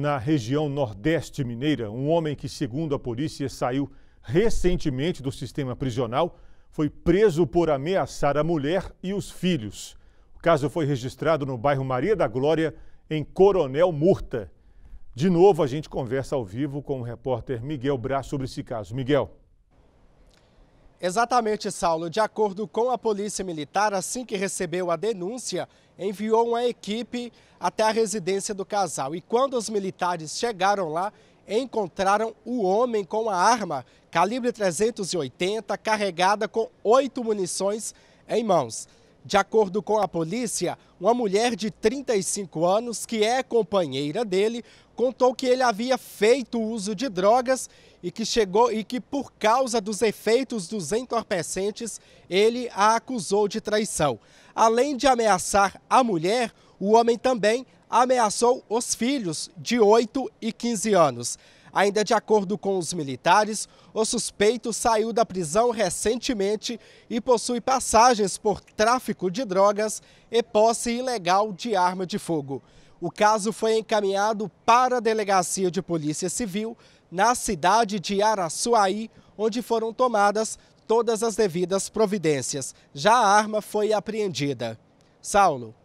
na região Nordeste Mineira, um homem que, segundo a polícia, saiu recentemente do sistema prisional foi preso por ameaçar a mulher e os filhos. O caso foi registrado no bairro Maria da Glória, em Coronel Murta. De novo, a gente conversa ao vivo com o repórter Miguel Braz sobre esse caso. Miguel. Exatamente, Saulo. De acordo com a Polícia Militar, assim que recebeu a denúncia, enviou uma equipe até a residência do casal. E quando os militares chegaram lá, encontraram o homem com a arma calibre 380 carregada com oito munições em mãos. De acordo com a polícia, uma mulher de 35 anos, que é companheira dele, contou que ele havia feito uso de drogas e que chegou e que por causa dos efeitos dos entorpecentes, ele a acusou de traição. Além de ameaçar a mulher, o homem também ameaçou os filhos de 8 e 15 anos. Ainda de acordo com os militares, o suspeito saiu da prisão recentemente e possui passagens por tráfico de drogas e posse ilegal de arma de fogo. O caso foi encaminhado para a Delegacia de Polícia Civil na cidade de Araçuaí, onde foram tomadas todas as devidas providências. Já a arma foi apreendida. Saulo.